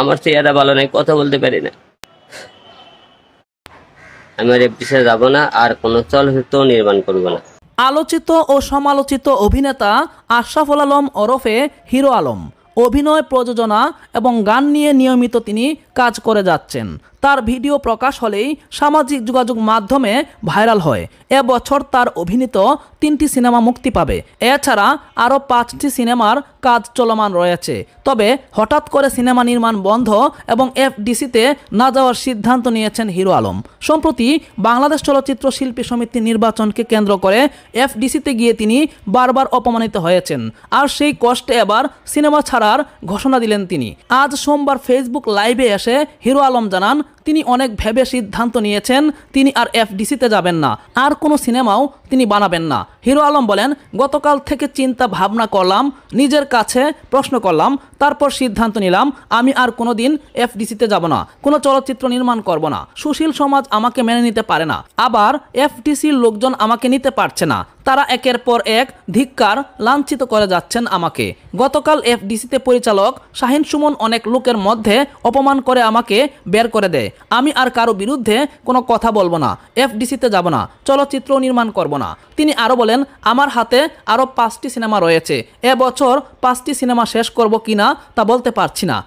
আমার চেহারা ভালো নাই কথা বলতে পারি না আমি আর এফিসে যাব না আর কোনো চলচ্চিত্র নির্মাণ করব না আলোচিত ও সমালোচিত অভিনেতা আশরাফুল আলম ওরফে হিরো আলম অভিনয় প্রযোজনা এবং গান নিয়ে নিয়মিত তিনি কাজ করে যাচ্ছেন তার ভিডিও প্রকাশ হলেই সামাজিক যোগাযোগ মাধ্যমে ভাইরাল হয় এবছর তার অভিনীত তিনটি সিনেমা মুক্তি পাবে এছাড়া আরও পাঁচটি সিনেমার কাজ চলমান রয়েছে তবে হঠাৎ করে সিনেমা নির্মাণ বন্ধ এবং এফডিসিতে না যাওয়ার সিদ্ধান্ত নিয়েছেন হিরো আলম সম্প্রতি বাংলাদেশ চলচ্চিত্র শিল্পী সমিতি নির্বাচনকে কেন্দ্র করে এফডিসিতে গিয়ে তিনি বারবার অপমানিত হয়েছেন আর সেই কষ্টে এবার সিনেমা ছাড়ার ঘোষণা দিলেন তিনি আজ সোমবার ফেসবুক লাইভে এসে মাসে হিরো আলম জানান তিনি অনেক ভেবে সিদ্ধান্ত নিয়েছেন তিনি আর এফডিসিতে যাবেন না আর কোনো সিনেমাও তিনি বানাবেন না হিরো আলম বলেন গতকাল থেকে চিন্তা ভাবনা করলাম নিজের কাছে প্রশ্ন করলাম তারপর সিদ্ধান্ত নিলাম আমি আর কোনো দিন এফডিসিতে যাব না কোনো চলচ্চিত্র নির্মাণ করব না সুশীল সমাজ আমাকে মেনে নিতে পারে না আবার এফডিসির লোকজন আমাকে নিতে পারছে না তারা একের পর এক ধিক্কার লাঞ্ছিত করে যাচ্ছেন আমাকে গতকাল এফডিসিতে পরিচালক শাহিন সুমন অনেক লোকের মধ্যে অপমান করে আমাকে বের করে দেয় আমি আর কারো বিরুদ্ধে কোনো কথা বলবো না এফডিসিতে যাব না চলচ্চিত্র নির্মাণ করব না তিনি আরও বলেন আমার হাতে আরও পাঁচটি সিনেমা রয়েছে এবছর পাঁচটি সিনেমা শেষ করব কিনা তা বলতে পারছি না